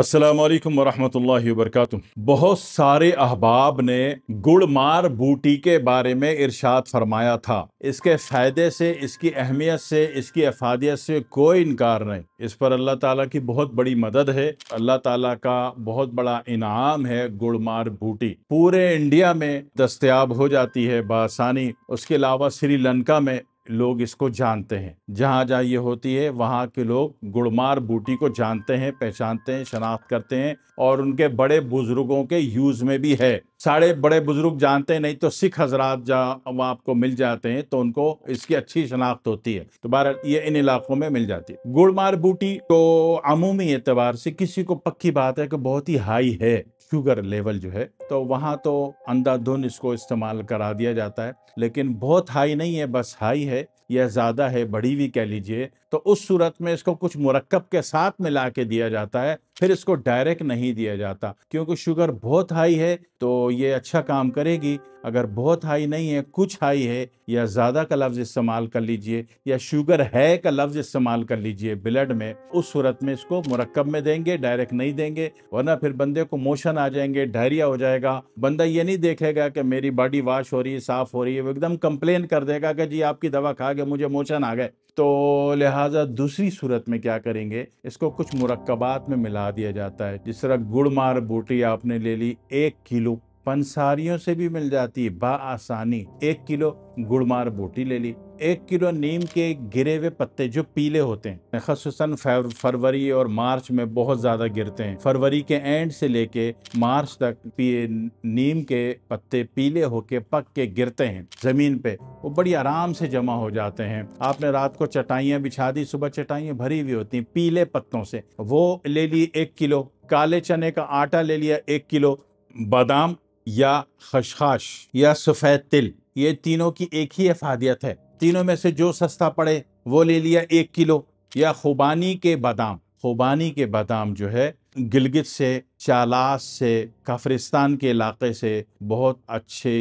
असलम वरहमल वरक बहुत सारे अहबाब ने गुड़मार बूटी के बारे में इरशाद फरमाया था इसके फ़ायदे से इसकी अहमियत से इसकी अफादियत से कोई इनकार नहीं इस पर अल्लाह ताला की बहुत बड़ी मदद है अल्लाह ताला का बहुत बड़ा इनाम है गुड़मार बूटी पूरे इंडिया में दस्तियाब हो जाती है बासानी उसके अलावा श्रीलंका में लोग इसको जानते हैं जहाँ जहाँ ये होती है वहाँ के लोग गुड़मार बूटी को जानते हैं पहचानते हैं शनाख्त करते हैं और उनके बड़े बुजुर्गों के यूज में भी है सारे बड़े बुजुर्ग जानते हैं नहीं तो सिख हजरात जहाँ आपको मिल जाते हैं तो उनको इसकी अच्छी शनाख्त होती है तो बहर ये इन इलाकों में मिल जाती है गुड़मार बूटी तो अमूमी एतबार से किसी को पक्की बात है कि बहुत ही हाई है शुगर लेवल जो है तो वहाँ तो अंधाधुन इसको इस्तेमाल करा दिया जाता है लेकिन बहुत हाई नहीं है बस हाई है या ज़्यादा है बड़ी भी कह लीजिए तो उस सूरत में इसको कुछ मरकब के साथ मिला के दिया जाता है फिर इसको डायरेक्ट नहीं दिया जाता क्योंकि शुगर बहुत हाई है तो ये अच्छा काम करेगी अगर बहुत हाई नहीं है कुछ हाई है या ज़्यादा का लफ्ज़ इस्तेमाल कर लीजिए या शुगर है का लफ्ज़ इस्तेमाल कर लीजिए ब्लड में उस सूरत में इसको मरकब में देंगे डायरेक्ट नहीं देंगे वरना फिर बंदे को मोशन आ जाएंगे डायरिया हो जाएगा बंदा ये नहीं देखेगा कि मेरी बॉडी वाश हो रही है साफ़ हो रही है वो एकदम कंप्लेन कर देगा कि जी आपकी दवा खा के मुझे मोशन आ गए तो लिहाजा दूसरी सूरत में क्या करेंगे इसको कुछ मरकबात में मिला दिया जाता है जिस तरह गुड़ मार बूटी आपने ले ली एक किलो पंसारियों से भी मिल जाती है बा आसानी एक किलो गुड़मार बूटी ले ली एक किलो नीम के गिरे हुए पत्ते जो पीले होते हैं खसूस फरवरी और मार्च में बहुत ज़्यादा गिरते हैं फरवरी के एंड से लेके मार्च तक नीम के पत्ते पीले होके पक के गिरते हैं ज़मीन पे वो बड़ी आराम से जमा हो जाते हैं आपने रात को चटाइया बिछा दी सुबह चटाइया भरी हुई होती हैं पीले पत्तों से वो ले ली एक किलो काले चने का आटा ले लिया एक किलो बादाम या खशखाश या सफ़ेद तिल ये तीनों की एक ही अफादियत है तीनों में से जो सस्ता पड़े वो ले लिया एक किलो या खुबानी के बादाम खुबानी के बादाम जो है गिलगित से चालास से काफरिस्तान के इलाके से बहुत अच्छे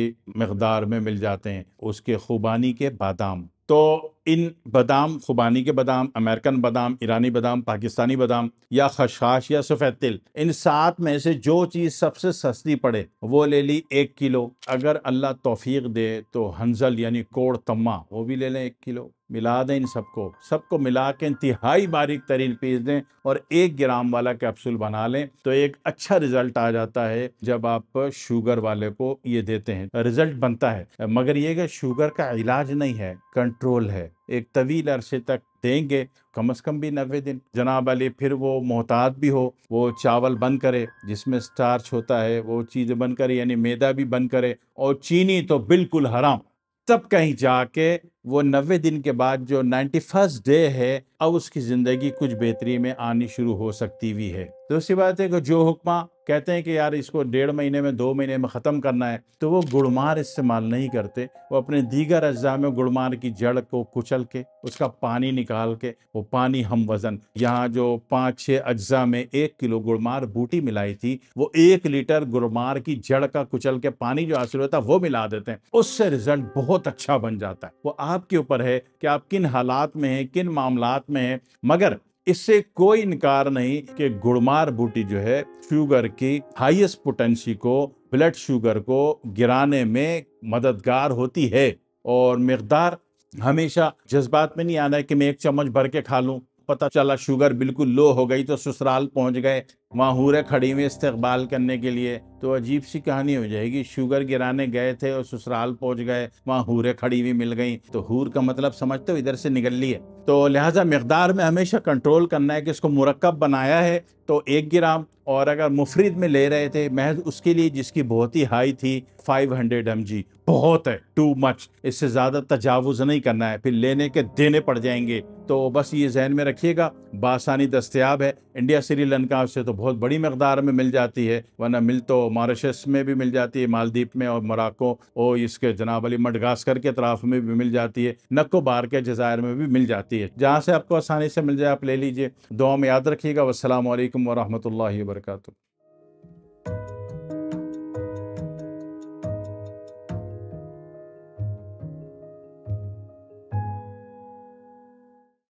मकदार में मिल जाते हैं उसके खुबानी के बादाम तो इन बादाम खुबानी के बादाम अमेरिकन बादाम ईरानी बादाम पाकिस्तानी बादाम या खशाश या सफ़ेद तिल इन सात में से जो चीज़ सबसे सस्ती पड़े वो ले ली एक किलो अगर अल्लाह तोफीक दे तो हंजल यानी कोड़ तम्मा वो भी ले लें एक किलो मिला दें इन सबको सबको मिला के इंतहाई बारीक तरीन पीस दें और एक ग्राम वाला कैप्सूल बना लें तो एक अच्छा रिजल्ट आ जाता है जब आप शुगर वाले को ये देते हैं रिजल्ट बनता है मगर ये कि शुगर का इलाज नहीं है कंट्रोल है एक तवील अरसे तक देंगे कम अज़ कम भी नबे दिन जनाब अली फिर वो मोहतात भी हो वो चावल बंद करे जिसमें स्टार्च होता है वो चीज़ बंद करे यानी मैदा भी बंद करे और चीनी तो बिल्कुल हराम तब कहीं जाके वो नबे दिन के बाद जो नाइन्टी फर्स्ट डे है अब उसकी ज़िंदगी कुछ बेहतरी में आनी शुरू हो सकती हुई है दूसरी बात है कि जो हुक्मा कहते हैं कि यार इसको डेढ़ महीने में दो महीने में ख़त्म करना है तो वो गुड़मार इस्तेमाल नहीं करते वो अपने दीगर अज्जा में गुड़मार की जड़ को कुचल के उसका पानी निकाल के वो पानी हम वज़न यहाँ जो पाँच छः अज्जा में एक किलो गुड़मार बूटी मिलाई थी वो एक लीटर गुड़मार की जड़ का कुचल के पानी जो हासिल होता है वो मिला देते हैं उससे रिजल्ट बहुत अच्छा बन जाता है वो आपके ऊपर है कि आप किन हालात में हैं किन मामला में हैं मगर इससे कोई इनकार नहीं कि गुड़मार बूटी जो है शुगर की हाईएस्ट पोटेंसी को ब्लड शुगर को गिराने में मददगार होती है और मकदार हमेशा जज्बात में नहीं आना है कि मैं एक चम्मच भर के खा लूँ पता चला शुगर बिल्कुल लो हो गई तो ससुराल पहुंच गए वहाँ हूरे खड़ी हुई इस्तेबाल करने के लिए तो अजीब सी कहानी हो जाएगी शुगर गिराने गए थे और ससुराल पहुंच गए वहाँ हूरे खड़ी हुई मिल गई तो हूर का मतलब समझते हो इधर से निकल है तो लिहाजा मकदार में हमेशा कंट्रोल करना है कि इसको मरक्ब बनाया है तो एक ग्राम और अगर मुफरद में ले रहे थे महज उसके लिए जिसकी बहुत ही हाई थी फाइव हंड्रेड एम जी बहुत है टू मच इससे ज़्यादा तजावुज नहीं करना है फिर लेने के देने पड़ जाएंगे तो बस ये जहन में रखिएगा बासानी दस्तियाब है इंडिया श्रीलंका से तो बहुत बड़ी मकदार में मिल जाती है वरना मिल तो मॉरिशस में भी मिल जाती है मालदीप में और मोराको और इसके जनाब अली मडगास्कर के अतराफ में भी मिल जाती है नक्को बार के जजायर में भी मिल जाती है जहाँ से आपको आसानी से मिल जाए आप ले लीजिए दुआ में याद रखिएगा वालकम वरहमल वर्का